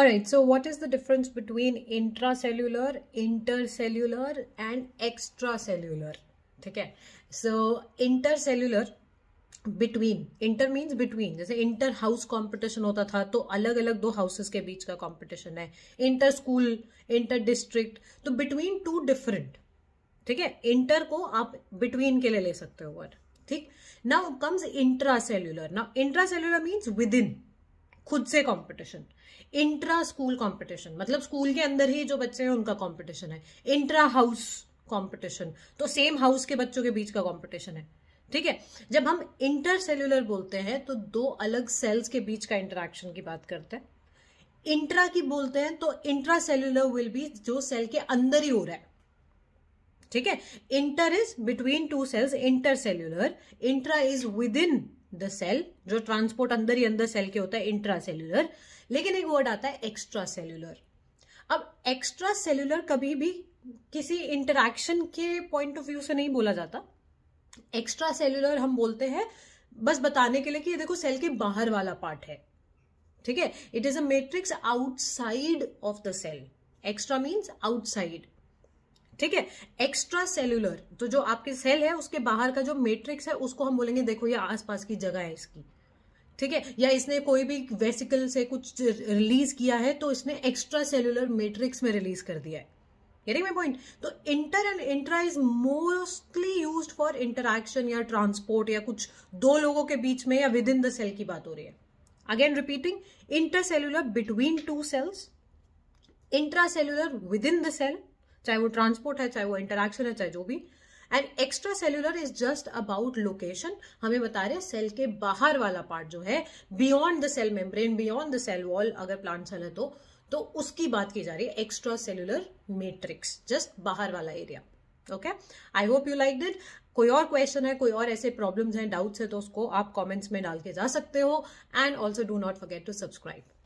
right so what is the difference between intracellular, intercellular and extracellular? ठीक है so intercellular between inter means between जैसे inter house competition होता था तो अलग अलग दो हाउसेस के बीच का कॉम्पिटिशन है इंटर स्कूल इंटर डिस्ट्रिक्ट तो बिटवीन टू डिफरेंट ठीक है इंटर को आप बिटवीन के लिए ले सकते हो वर्ड ठीक now comes intracellular now intracellular means within खुद से कंपटीशन इंट्रा स्कूल कंपटीशन मतलब स्कूल के अंदर ही जो बच्चे हैं उनका कंपटीशन है इंट्रा हाउस कंपटीशन तो सेम हाउस के बच्चों के बीच का कंपटीशन है ठीक है जब हम इंटरसेल्युलर बोलते हैं तो दो अलग सेल्स के बीच का इंटरेक्शन की बात करते हैं इंट्रा की बोलते हैं तो इंट्रा सेल्युलर विल बी जो सेल के अंदर ही हो रहा है ठीक है inter is between two cells intercellular intra is within the cell जो ट्रांसपोर्ट अंदर ही अंदर सेल के होता है इंट्रा सेल्यूलर लेकिन एक वर्ड आता है एक्स्ट्रा सेल्यूलर अब एक्स्ट्रा सेल्यूलर कभी भी किसी इंटरक्शन के पॉइंट ऑफ व्यू से नहीं बोला जाता एक्स्ट्रा सेल्यूलर हम बोलते हैं बस बताने के लिए कि ये देखो सेल के बाहर वाला पार्ट है ठीक है it is a matrix outside of the cell extra means outside ठीक है एक्स्ट्रा सेलुलर तो जो आपकी सेल है उसके बाहर का जो मेट्रिक्स है उसको हम बोलेंगे देखो ये आसपास की जगह है इसकी ठीक है या इसने कोई भी वेसिकल से कुछ रिलीज किया है तो इसने एक्स्ट्रा सेलुलर मेट्रिक्स में रिलीज कर दिया है गेटिंग पॉइंट तो inter and intra is mostly use for interaction या ट्रांसपोर्ट या कुछ दो लोगों के बीच में या विद इन द सेल की बात हो रही है again repeating intercellular between two cells intracellular within the cell चाहे वो ट्रांसपोर्ट है चाहे वो इंटरेक्शन है चाहे जो भी and extracellular is just about location हमें बता रहे हैं सेल के बाहर वाला पार्ट जो है beyond the cell membrane beyond the cell wall अगर प्लांट सेल है तो तो उसकी बात की जा रही है एक्स्ट्रा सेल्यूलर मेट्रिक्स जस्ट बाहर वाला area okay I hope you like that कोई और क्वेश्चन है कोई और ऐसे प्रॉब्लम्स हैं डाउट्स है तो उसको आप कमेंट्स में डाल के जा सकते हो and also do not forget to subscribe